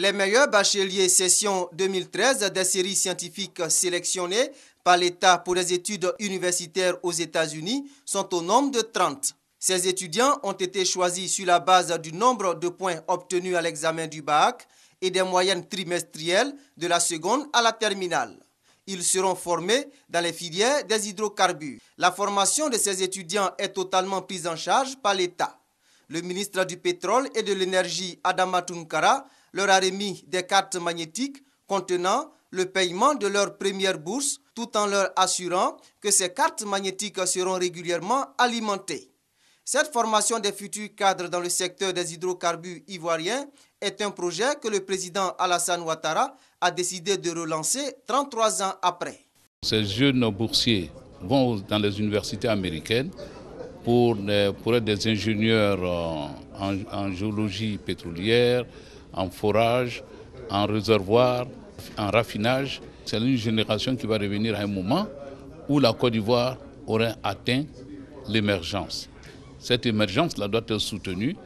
Les meilleurs bacheliers session 2013 des séries scientifiques sélectionnées par l'État pour les études universitaires aux États-Unis sont au nombre de 30. Ces étudiants ont été choisis sur la base du nombre de points obtenus à l'examen du bac et des moyennes trimestrielles de la seconde à la terminale. Ils seront formés dans les filières des hydrocarbures. La formation de ces étudiants est totalement prise en charge par l'État. Le ministre du Pétrole et de l'Énergie, Adama Tunkara, leur a remis des cartes magnétiques contenant le paiement de leur première bourse tout en leur assurant que ces cartes magnétiques seront régulièrement alimentées. Cette formation des futurs cadres dans le secteur des hydrocarbures ivoiriens est un projet que le président Alassane Ouattara a décidé de relancer 33 ans après. Ces jeunes boursiers vont dans les universités américaines pour, être des ingénieurs euh, en, géologie pétrolière, en forage, en réservoir, en raffinage. C'est une génération qui va revenir à un moment où la Côte d'Ivoire aurait atteint l'émergence. Cette émergence doit être soutenue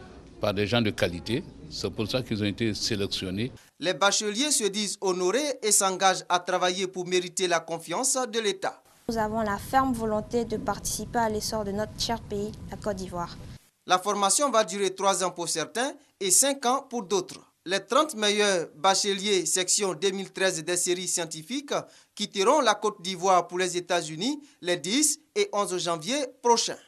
par des gens de qualité. C'est pour ça qu'ils ont été sélectionnés. Les bacheliers se disent honorés et s'engagent à travailler pour mériter la confiance de l'État. Nous avons la ferme volonté de participer à l'essor de notre cher pays, la Côte d'Ivoire. La formation va durer trois ans pour certains et cinq ans pour d'autres. Les 30 meilleurs bacheliers section 2013 des séries scientifiques quitteront la Côte d'Ivoire pour les États-Unis les 10 et 11 janvier prochains.